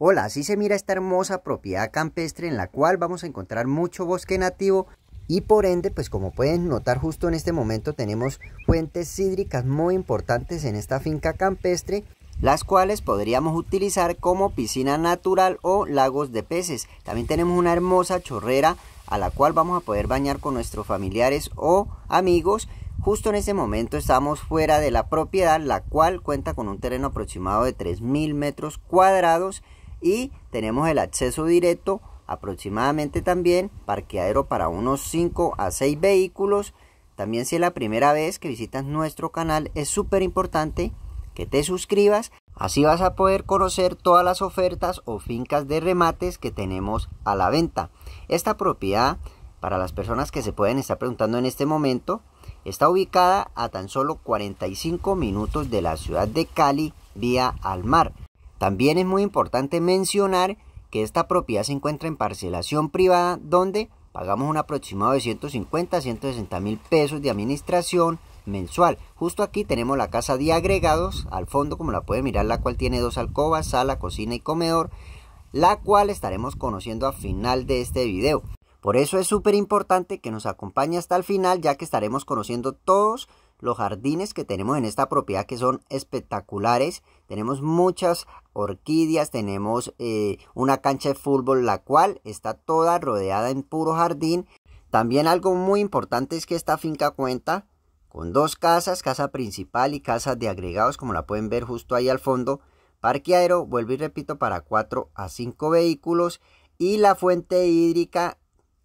Hola, así se mira esta hermosa propiedad campestre en la cual vamos a encontrar mucho bosque nativo y por ende, pues como pueden notar justo en este momento tenemos fuentes hídricas muy importantes en esta finca campestre las cuales podríamos utilizar como piscina natural o lagos de peces. También tenemos una hermosa chorrera a la cual vamos a poder bañar con nuestros familiares o amigos. Justo en este momento estamos fuera de la propiedad, la cual cuenta con un terreno aproximado de 3.000 metros cuadrados y tenemos el acceso directo aproximadamente también parqueadero para unos 5 a 6 vehículos. También si es la primera vez que visitas nuestro canal es súper importante que te suscribas. Así vas a poder conocer todas las ofertas o fincas de remates que tenemos a la venta. Esta propiedad, para las personas que se pueden estar preguntando en este momento, está ubicada a tan solo 45 minutos de la ciudad de Cali vía al mar. También es muy importante mencionar que esta propiedad se encuentra en parcelación privada donde pagamos un aproximado de 150 a 160 mil pesos de administración mensual. Justo aquí tenemos la casa de agregados, al fondo como la puede mirar, la cual tiene dos alcobas, sala, cocina y comedor, la cual estaremos conociendo al final de este video. Por eso es súper importante que nos acompañe hasta el final ya que estaremos conociendo todos los jardines que tenemos en esta propiedad que son espectaculares. Tenemos muchas orquídeas, tenemos eh, una cancha de fútbol la cual está toda rodeada en puro jardín. También algo muy importante es que esta finca cuenta con dos casas, casa principal y casa de agregados como la pueden ver justo ahí al fondo. Parqueadero, vuelvo y repito, para 4 a 5 vehículos y la fuente hídrica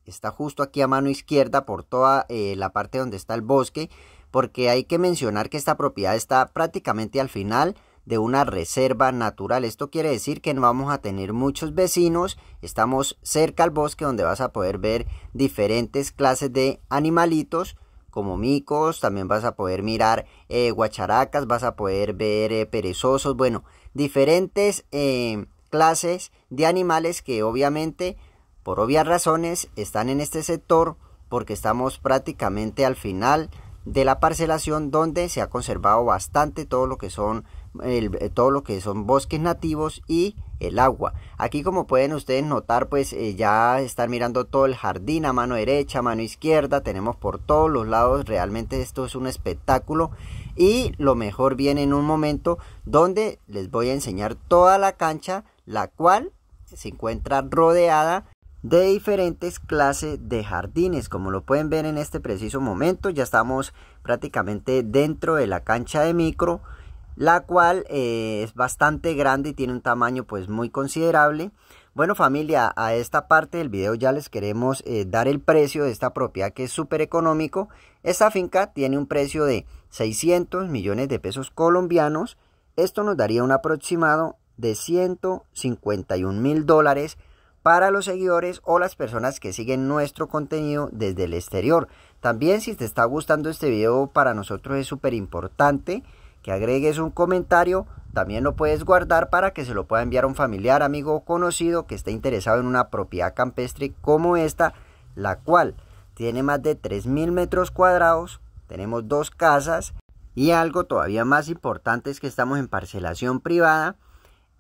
está justo aquí a mano izquierda por toda eh, la parte donde está el bosque porque hay que mencionar que esta propiedad está prácticamente al final de una reserva natural. Esto quiere decir que no vamos a tener muchos vecinos, estamos cerca al bosque donde vas a poder ver diferentes clases de animalitos como micos, también vas a poder mirar eh, guacharacas, vas a poder ver eh, perezosos, bueno, diferentes eh, clases de animales que obviamente, por obvias razones, están en este sector porque estamos prácticamente al final de la parcelación donde se ha conservado bastante todo lo que son eh, todo lo que son bosques nativos y el agua. Aquí como pueden ustedes notar pues eh, ya están mirando todo el jardín a mano derecha, a mano izquierda, tenemos por todos los lados, realmente esto es un espectáculo y lo mejor viene en un momento donde les voy a enseñar toda la cancha, la cual se encuentra rodeada de diferentes clases de jardines. Como lo pueden ver en este preciso momento, ya estamos prácticamente dentro de la cancha de micro la cual eh, es bastante grande y tiene un tamaño pues muy considerable. Bueno familia, a esta parte del video ya les queremos eh, dar el precio de esta propiedad que es súper económico. Esta finca tiene un precio de 600 millones de pesos colombianos. Esto nos daría un aproximado de 151 mil dólares para los seguidores o las personas que siguen nuestro contenido desde el exterior. También si te está gustando este video para nosotros es súper importante que agregues un comentario, también lo puedes guardar para que se lo pueda enviar a un familiar, amigo o conocido que esté interesado en una propiedad campestre como esta, la cual tiene más de 3.000 metros cuadrados, tenemos dos casas y algo todavía más importante es que estamos en parcelación privada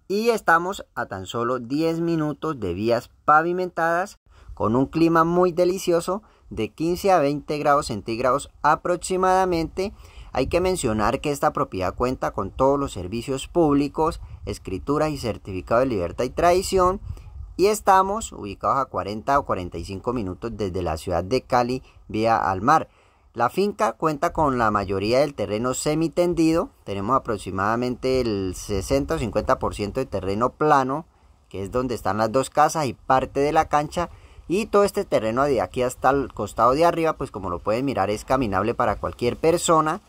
y estamos a tan solo 10 minutos de vías pavimentadas con un clima muy delicioso de 15 a 20 grados centígrados aproximadamente hay que mencionar que esta propiedad cuenta con todos los servicios públicos, escrituras y certificado de libertad y tradición y estamos ubicados a 40 o 45 minutos desde la ciudad de Cali vía al mar. La finca cuenta con la mayoría del terreno semitendido, tenemos aproximadamente el 60 o 50% de terreno plano, que es donde están las dos casas y parte de la cancha, y todo este terreno de aquí hasta el costado de arriba, pues como lo pueden mirar es caminable para cualquier persona.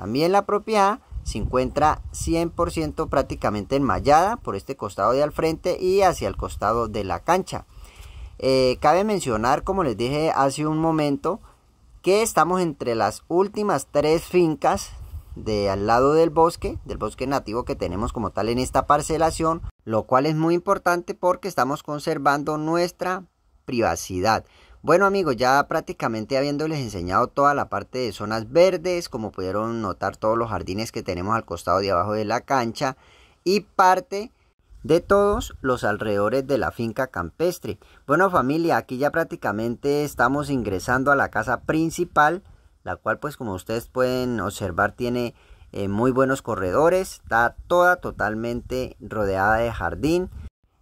También la propiedad se encuentra 100% prácticamente enmayada por este costado de al frente y hacia el costado de la cancha. Eh, cabe mencionar, como les dije hace un momento, que estamos entre las últimas tres fincas de al lado del bosque, del bosque nativo que tenemos como tal en esta parcelación, lo cual es muy importante porque estamos conservando nuestra privacidad. Bueno amigos, ya prácticamente habiéndoles enseñado toda la parte de zonas verdes, como pudieron notar todos los jardines que tenemos al costado de abajo de la cancha y parte de todos los alrededores de la finca campestre. Bueno familia, aquí ya prácticamente estamos ingresando a la casa principal, la cual pues como ustedes pueden observar tiene eh, muy buenos corredores, está toda totalmente rodeada de jardín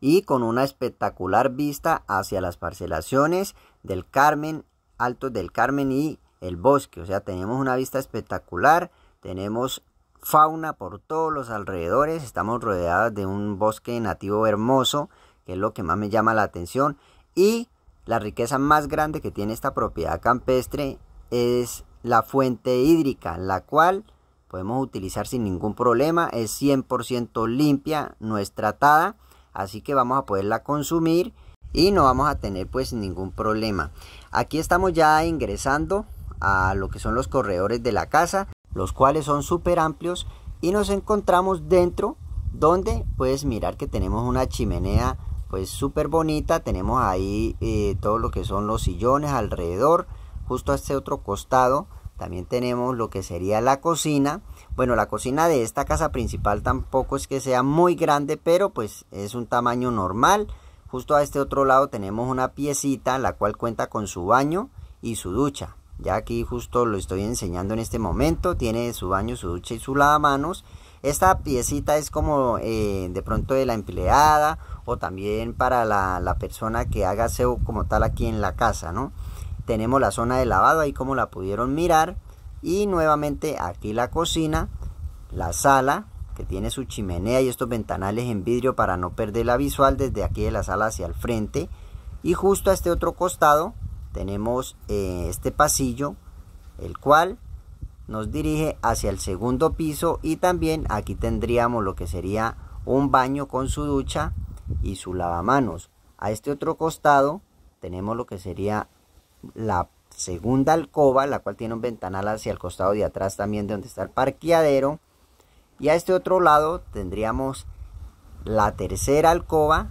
y con una espectacular vista hacia las parcelaciones del Carmen, Altos del Carmen y el bosque. O sea, tenemos una vista espectacular, tenemos fauna por todos los alrededores, estamos rodeados de un bosque nativo hermoso, que es lo que más me llama la atención. Y la riqueza más grande que tiene esta propiedad campestre es la fuente hídrica, la cual podemos utilizar sin ningún problema, es 100% limpia, no es tratada, así que vamos a poderla consumir y no vamos a tener pues ningún problema aquí estamos ya ingresando a lo que son los corredores de la casa los cuales son súper amplios y nos encontramos dentro donde puedes mirar que tenemos una chimenea pues súper bonita tenemos ahí eh, todo lo que son los sillones alrededor justo a este otro costado también tenemos lo que sería la cocina bueno la cocina de esta casa principal tampoco es que sea muy grande pero pues es un tamaño normal Justo a este otro lado tenemos una piecita la cual cuenta con su baño y su ducha. Ya aquí justo lo estoy enseñando en este momento. Tiene su baño, su ducha y su lavamanos. Esta piecita es como eh, de pronto de la empleada o también para la, persona que haga seo como tal aquí en la casa, ¿no? Tenemos la zona de lavado ahí como la pudieron mirar. Y nuevamente aquí la cocina, la sala, que tiene su chimenea y estos ventanales en vidrio para no perder la visual desde aquí de la sala hacia el frente. Y justo a este otro costado tenemos eh, este pasillo, el cual nos dirige hacia el segundo piso y también aquí tendríamos lo que sería un baño con su ducha y su lavamanos. A este otro costado tenemos lo que sería la segunda alcoba, la cual tiene un ventanal hacia el costado de atrás también de donde está el parqueadero y a este otro lado tendríamos la tercera alcoba,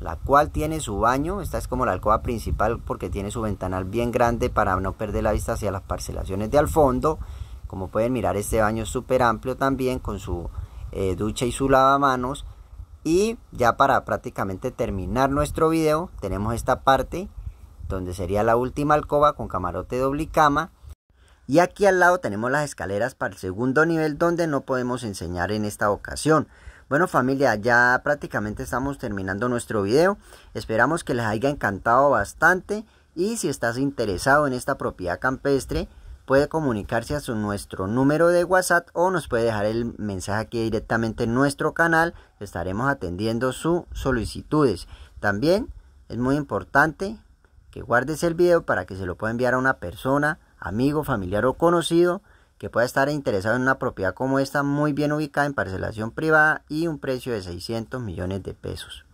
la cual tiene su baño. Esta es como la alcoba principal porque tiene su ventanal bien grande para no perder la vista hacia las parcelaciones de al fondo. Como pueden mirar, este baño es súper amplio también con su eh, ducha y su lavamanos. Y ya para prácticamente terminar nuestro video, tenemos esta parte donde sería la última alcoba con camarote doble cama y aquí al lado tenemos las escaleras para el segundo nivel donde no podemos enseñar en esta ocasión. Bueno familia, ya prácticamente estamos terminando nuestro video. Esperamos que les haya encantado bastante y si estás interesado en esta propiedad campestre, puede comunicarse a su, nuestro número de WhatsApp o nos puede dejar el mensaje aquí directamente en nuestro canal. Estaremos atendiendo sus solicitudes. También es muy importante que guardes el video para que se lo pueda enviar a una persona amigo, familiar o conocido que pueda estar interesado en una propiedad como esta muy bien ubicada en parcelación privada y un precio de 600 millones de pesos.